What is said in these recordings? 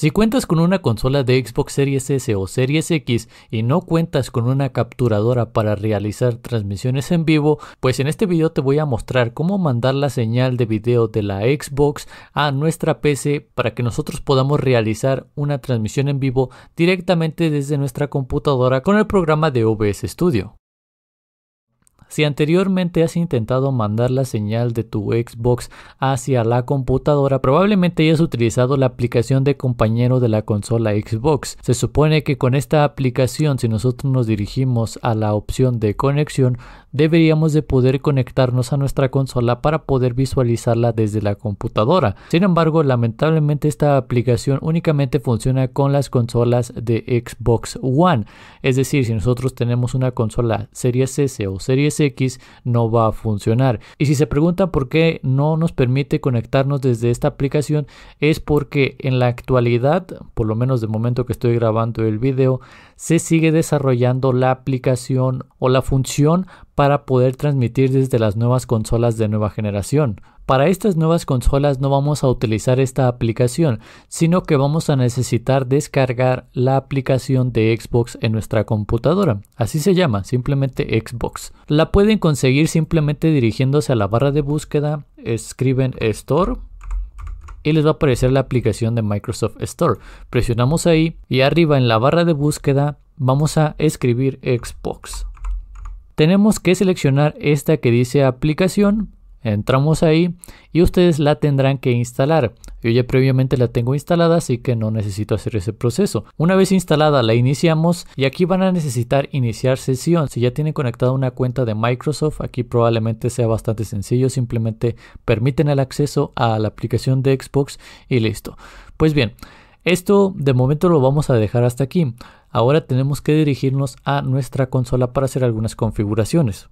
Si cuentas con una consola de Xbox Series S o Series X y no cuentas con una capturadora para realizar transmisiones en vivo, pues en este video te voy a mostrar cómo mandar la señal de video de la Xbox a nuestra PC para que nosotros podamos realizar una transmisión en vivo directamente desde nuestra computadora con el programa de OBS Studio. Si anteriormente has intentado mandar la señal de tu Xbox hacia la computadora, probablemente hayas utilizado la aplicación de compañero de la consola Xbox. Se supone que con esta aplicación, si nosotros nos dirigimos a la opción de conexión, deberíamos de poder conectarnos a nuestra consola para poder visualizarla desde la computadora. Sin embargo, lamentablemente esta aplicación únicamente funciona con las consolas de Xbox One. Es decir, si nosotros tenemos una consola Series S o Series X, no va a funcionar. Y si se pregunta por qué no nos permite conectarnos desde esta aplicación, es porque en la actualidad, por lo menos de momento que estoy grabando el video, se sigue desarrollando la aplicación o la función para poder transmitir desde las nuevas consolas de nueva generación. Para estas nuevas consolas no vamos a utilizar esta aplicación, sino que vamos a necesitar descargar la aplicación de Xbox en nuestra computadora. Así se llama, simplemente Xbox. La pueden conseguir simplemente dirigiéndose a la barra de búsqueda, escriben Store y les va a aparecer la aplicación de Microsoft Store. Presionamos ahí y arriba en la barra de búsqueda vamos a escribir Xbox tenemos que seleccionar esta que dice aplicación, entramos ahí y ustedes la tendrán que instalar. Yo ya previamente la tengo instalada, así que no necesito hacer ese proceso. Una vez instalada la iniciamos y aquí van a necesitar iniciar sesión. Si ya tienen conectada una cuenta de Microsoft, aquí probablemente sea bastante sencillo, simplemente permiten el acceso a la aplicación de Xbox y listo. Pues bien, esto de momento lo vamos a dejar hasta aquí. Ahora tenemos que dirigirnos a nuestra consola para hacer algunas configuraciones.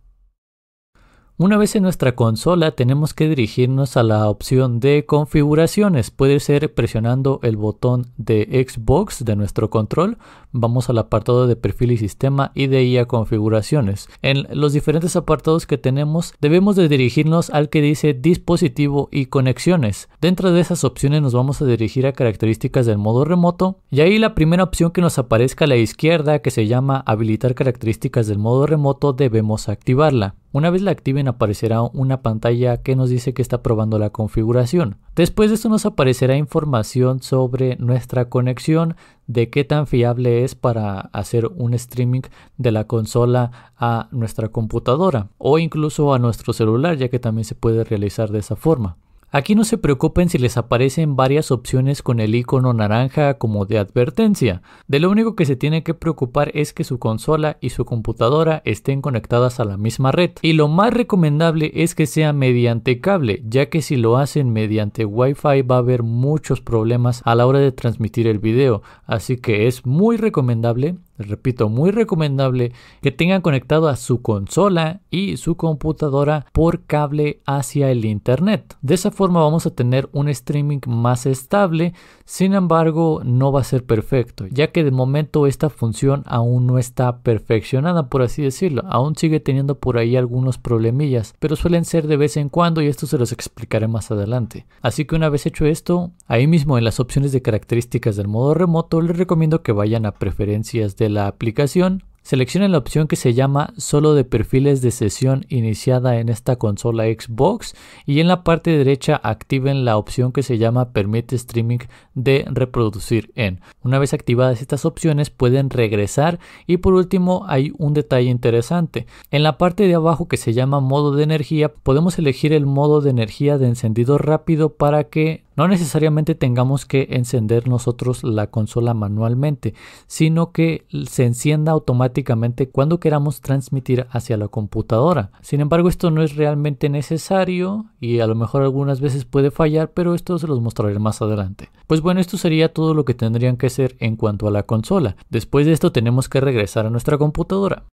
Una vez en nuestra consola tenemos que dirigirnos a la opción de configuraciones. Puede ser presionando el botón de Xbox de nuestro control. Vamos al apartado de perfil y sistema y de ahí a configuraciones. En los diferentes apartados que tenemos debemos de dirigirnos al que dice dispositivo y conexiones. Dentro de esas opciones nos vamos a dirigir a características del modo remoto y ahí la primera opción que nos aparezca a la izquierda que se llama habilitar características del modo remoto debemos activarla. Una vez la activen aparecerá una pantalla que nos dice que está probando la configuración. Después de esto nos aparecerá información sobre nuestra conexión, de qué tan fiable es para hacer un streaming de la consola a nuestra computadora o incluso a nuestro celular ya que también se puede realizar de esa forma. Aquí no se preocupen si les aparecen varias opciones con el icono naranja como de advertencia. De lo único que se tiene que preocupar es que su consola y su computadora estén conectadas a la misma red. Y lo más recomendable es que sea mediante cable, ya que si lo hacen mediante Wi-Fi va a haber muchos problemas a la hora de transmitir el video. Así que es muy recomendable repito, muy recomendable que tengan conectado a su consola y su computadora por cable hacia el internet. De esa forma vamos a tener un streaming más estable, sin embargo no va a ser perfecto, ya que de momento esta función aún no está perfeccionada, por así decirlo. Aún sigue teniendo por ahí algunos problemillas, pero suelen ser de vez en cuando y esto se los explicaré más adelante. Así que una vez hecho esto, Ahí mismo en las opciones de características del modo remoto les recomiendo que vayan a preferencias de la aplicación, seleccionen la opción que se llama solo de perfiles de sesión iniciada en esta consola Xbox y en la parte derecha activen la opción que se llama permite streaming de reproducir en. Una vez activadas estas opciones pueden regresar y por último hay un detalle interesante. En la parte de abajo que se llama modo de energía podemos elegir el modo de energía de encendido rápido para que no necesariamente tengamos que encender nosotros la consola manualmente, sino que se encienda automáticamente cuando queramos transmitir hacia la computadora. Sin embargo, esto no es realmente necesario y a lo mejor algunas veces puede fallar, pero esto se los mostraré más adelante. Pues bueno, esto sería todo lo que tendrían que hacer en cuanto a la consola. Después de esto tenemos que regresar a nuestra computadora.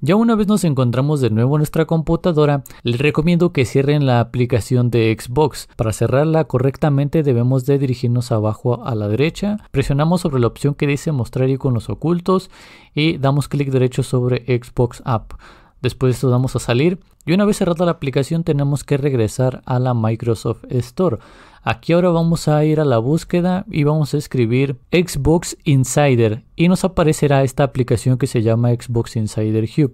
Ya una vez nos encontramos de nuevo en nuestra computadora, les recomiendo que cierren la aplicación de Xbox. Para cerrarla correctamente debemos de dirigirnos abajo a la derecha, presionamos sobre la opción que dice mostrar iconos ocultos y damos clic derecho sobre Xbox App. Después de esto vamos a salir y una vez cerrada la aplicación tenemos que regresar a la Microsoft Store. Aquí ahora vamos a ir a la búsqueda y vamos a escribir Xbox Insider y nos aparecerá esta aplicación que se llama Xbox Insider Hub.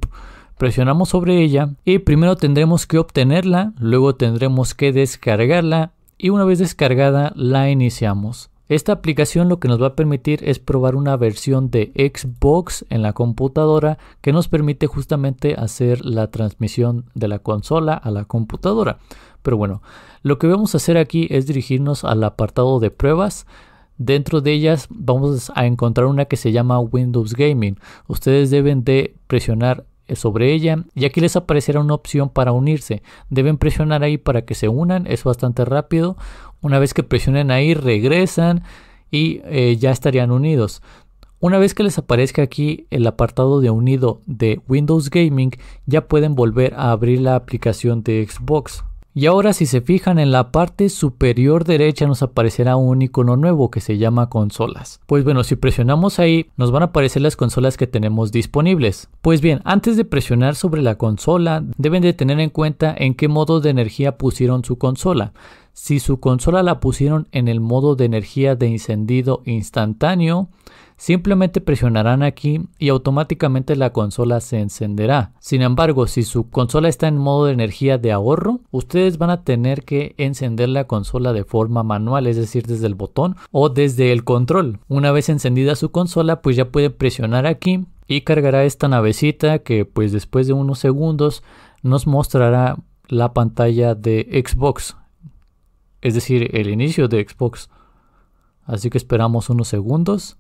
Presionamos sobre ella y primero tendremos que obtenerla, luego tendremos que descargarla y una vez descargada la iniciamos. Esta aplicación lo que nos va a permitir es probar una versión de Xbox en la computadora que nos permite justamente hacer la transmisión de la consola a la computadora. Pero bueno, lo que vamos a hacer aquí es dirigirnos al apartado de pruebas. Dentro de ellas vamos a encontrar una que se llama Windows Gaming. Ustedes deben de presionar eh, sobre ella y aquí les aparecerá una opción para unirse. Deben presionar ahí para que se unan, es bastante rápido. Una vez que presionen ahí regresan y eh, ya estarían unidos. Una vez que les aparezca aquí el apartado de unido de Windows Gaming, ya pueden volver a abrir la aplicación de Xbox. Y ahora si se fijan en la parte superior derecha nos aparecerá un icono nuevo que se llama consolas. Pues bueno, si presionamos ahí nos van a aparecer las consolas que tenemos disponibles. Pues bien, antes de presionar sobre la consola deben de tener en cuenta en qué modo de energía pusieron su consola. Si su consola la pusieron en el modo de energía de encendido instantáneo, simplemente presionarán aquí y automáticamente la consola se encenderá. Sin embargo, si su consola está en modo de energía de ahorro, ustedes van a tener que encender la consola de forma manual, es decir, desde el botón o desde el control. Una vez encendida su consola, pues ya puede presionar aquí y cargará esta navecita que pues después de unos segundos nos mostrará la pantalla de Xbox es decir, el inicio de Xbox. Así que esperamos unos segundos.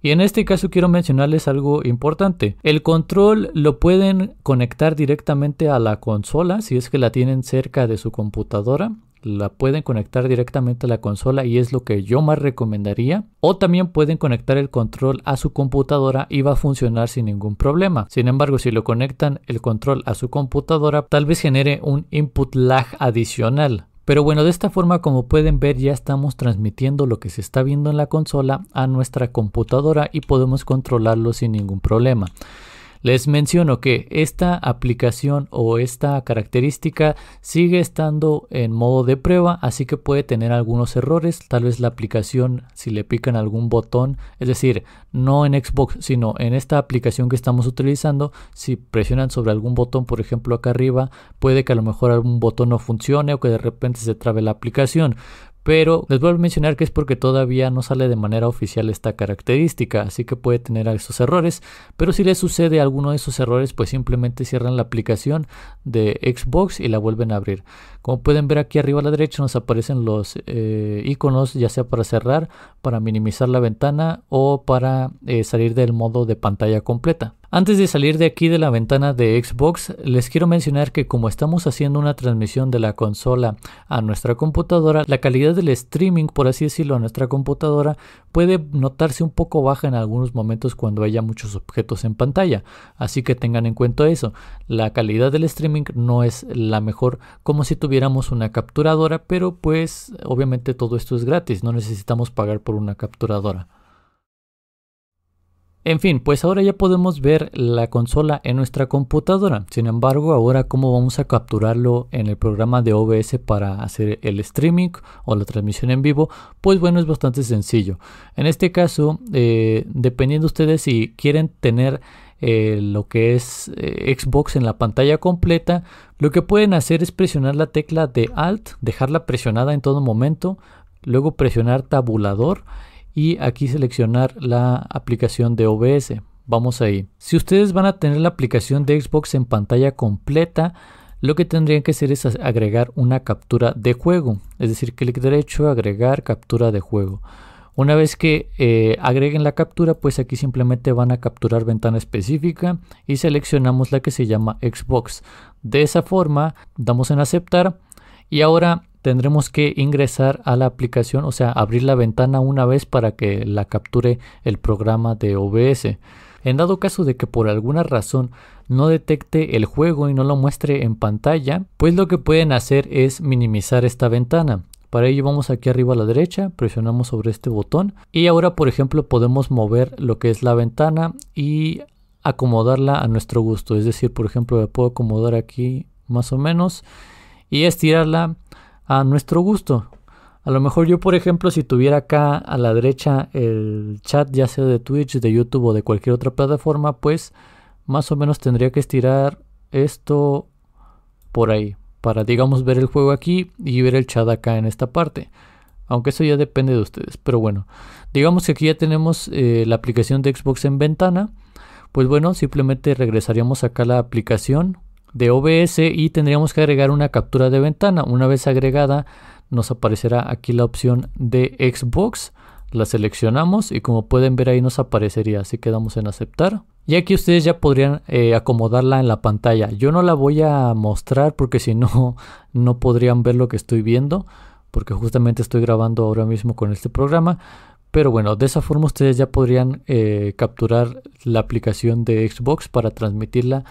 Y en este caso quiero mencionarles algo importante. El control lo pueden conectar directamente a la consola si es que la tienen cerca de su computadora. La pueden conectar directamente a la consola y es lo que yo más recomendaría. O también pueden conectar el control a su computadora y va a funcionar sin ningún problema. Sin embargo, si lo conectan el control a su computadora, tal vez genere un input lag adicional pero bueno, de esta forma como pueden ver ya estamos transmitiendo lo que se está viendo en la consola a nuestra computadora y podemos controlarlo sin ningún problema. Les menciono que esta aplicación o esta característica sigue estando en modo de prueba, así que puede tener algunos errores, tal vez la aplicación si le pican algún botón, es decir, no en Xbox, sino en esta aplicación que estamos utilizando, si presionan sobre algún botón, por ejemplo acá arriba, puede que a lo mejor algún botón no funcione o que de repente se trabe la aplicación pero les vuelvo a mencionar que es porque todavía no sale de manera oficial esta característica, así que puede tener estos errores, pero si les sucede alguno de esos errores, pues simplemente cierran la aplicación de Xbox y la vuelven a abrir. Como pueden ver aquí arriba a la derecha nos aparecen los eh, iconos, ya sea para cerrar, para minimizar la ventana o para eh, salir del modo de pantalla completa. Antes de salir de aquí de la ventana de Xbox, les quiero mencionar que como estamos haciendo una transmisión de la consola a nuestra computadora, la calidad del streaming, por así decirlo, a nuestra computadora puede notarse un poco baja en algunos momentos cuando haya muchos objetos en pantalla. Así que tengan en cuenta eso. La calidad del streaming no es la mejor como si tuviéramos una capturadora, pero pues obviamente todo esto es gratis, no necesitamos pagar por una capturadora. En fin, pues ahora ya podemos ver la consola en nuestra computadora. Sin embargo, ahora cómo vamos a capturarlo en el programa de OBS para hacer el streaming o la transmisión en vivo, pues bueno, es bastante sencillo. En este caso, eh, dependiendo de ustedes si quieren tener eh, lo que es eh, Xbox en la pantalla completa, lo que pueden hacer es presionar la tecla de Alt, dejarla presionada en todo momento, luego presionar tabulador y aquí seleccionar la aplicación de OBS. Vamos ahí. Si ustedes van a tener la aplicación de Xbox en pantalla completa, lo que tendrían que hacer es agregar una captura de juego. Es decir, clic derecho, agregar captura de juego. Una vez que eh, agreguen la captura, pues aquí simplemente van a capturar ventana específica y seleccionamos la que se llama Xbox. De esa forma, damos en aceptar y ahora tendremos que ingresar a la aplicación, o sea, abrir la ventana una vez para que la capture el programa de OBS. En dado caso de que por alguna razón no detecte el juego y no lo muestre en pantalla, pues lo que pueden hacer es minimizar esta ventana. Para ello vamos aquí arriba a la derecha, presionamos sobre este botón y ahora por ejemplo podemos mover lo que es la ventana y acomodarla a nuestro gusto. Es decir, por ejemplo, la puedo acomodar aquí más o menos y estirarla a nuestro gusto. A lo mejor yo, por ejemplo, si tuviera acá a la derecha el chat, ya sea de Twitch, de YouTube o de cualquier otra plataforma, pues más o menos tendría que estirar esto por ahí. Para, digamos, ver el juego aquí y ver el chat acá en esta parte. Aunque eso ya depende de ustedes. Pero bueno, digamos que aquí ya tenemos eh, la aplicación de Xbox en ventana. Pues bueno, simplemente regresaríamos acá a la aplicación de OBS y tendríamos que agregar una captura de ventana. Una vez agregada nos aparecerá aquí la opción de Xbox. La seleccionamos y como pueden ver ahí nos aparecería, así que damos en aceptar. Y aquí ustedes ya podrían eh, acomodarla en la pantalla. Yo no la voy a mostrar porque si no, no podrían ver lo que estoy viendo. Porque justamente estoy grabando ahora mismo con este programa. Pero bueno, de esa forma ustedes ya podrían eh, capturar la aplicación de Xbox para transmitirla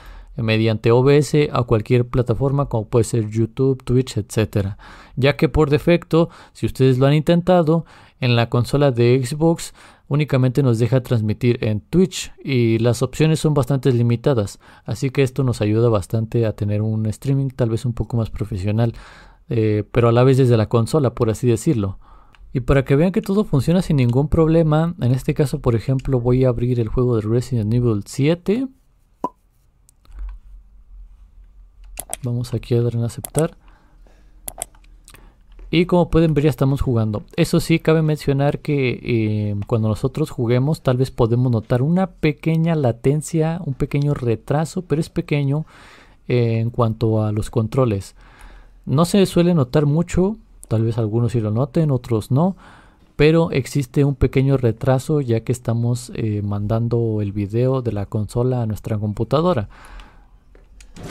mediante OBS a cualquier plataforma como puede ser YouTube, Twitch, etcétera Ya que por defecto, si ustedes lo han intentado, en la consola de Xbox únicamente nos deja transmitir en Twitch y las opciones son bastante limitadas, así que esto nos ayuda bastante a tener un streaming tal vez un poco más profesional, eh, pero a la vez desde la consola, por así decirlo. Y para que vean que todo funciona sin ningún problema, en este caso por ejemplo voy a abrir el juego de Resident Evil 7 Vamos aquí a dar en aceptar. Y como pueden ver ya estamos jugando. Eso sí, cabe mencionar que eh, cuando nosotros juguemos tal vez podemos notar una pequeña latencia, un pequeño retraso, pero es pequeño eh, en cuanto a los controles. No se suele notar mucho, tal vez algunos sí lo noten, otros no, pero existe un pequeño retraso ya que estamos eh, mandando el video de la consola a nuestra computadora.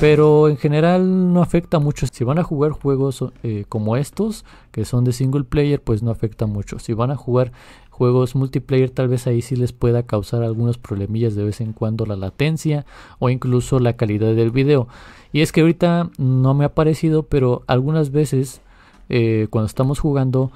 Pero en general no afecta mucho. Si van a jugar juegos eh, como estos, que son de single player, pues no afecta mucho. Si van a jugar juegos multiplayer, tal vez ahí sí les pueda causar algunos problemillas de vez en cuando la latencia o incluso la calidad del video. Y es que ahorita no me ha parecido, pero algunas veces eh, cuando estamos jugando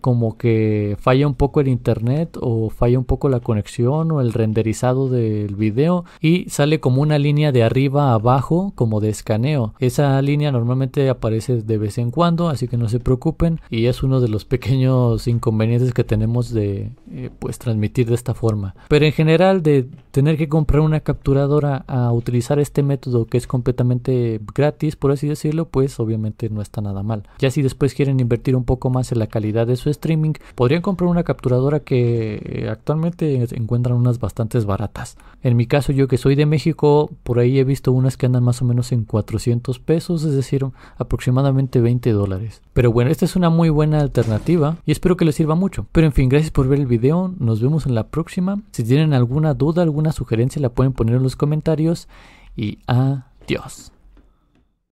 como que falla un poco el internet o falla un poco la conexión o el renderizado del video y sale como una línea de arriba a abajo como de escaneo. Esa línea normalmente aparece de vez en cuando, así que no se preocupen y es uno de los pequeños inconvenientes que tenemos de eh, pues transmitir de esta forma. Pero en general de tener que comprar una capturadora a utilizar este método que es completamente gratis, por así decirlo, pues obviamente no está nada mal. Ya si después quieren invertir un poco más en la calidad de su streaming, podrían comprar una capturadora que eh, actualmente encuentran unas bastantes baratas. En mi caso, yo que soy de México, por ahí he visto unas que andan más o menos en 400 pesos, es decir, aproximadamente 20 dólares. Pero bueno, esta es una muy buena alternativa y espero que les sirva mucho. Pero en fin, gracias por ver el video, nos vemos en la próxima. Si tienen alguna duda, alguna sugerencia, la pueden poner en los comentarios y adiós.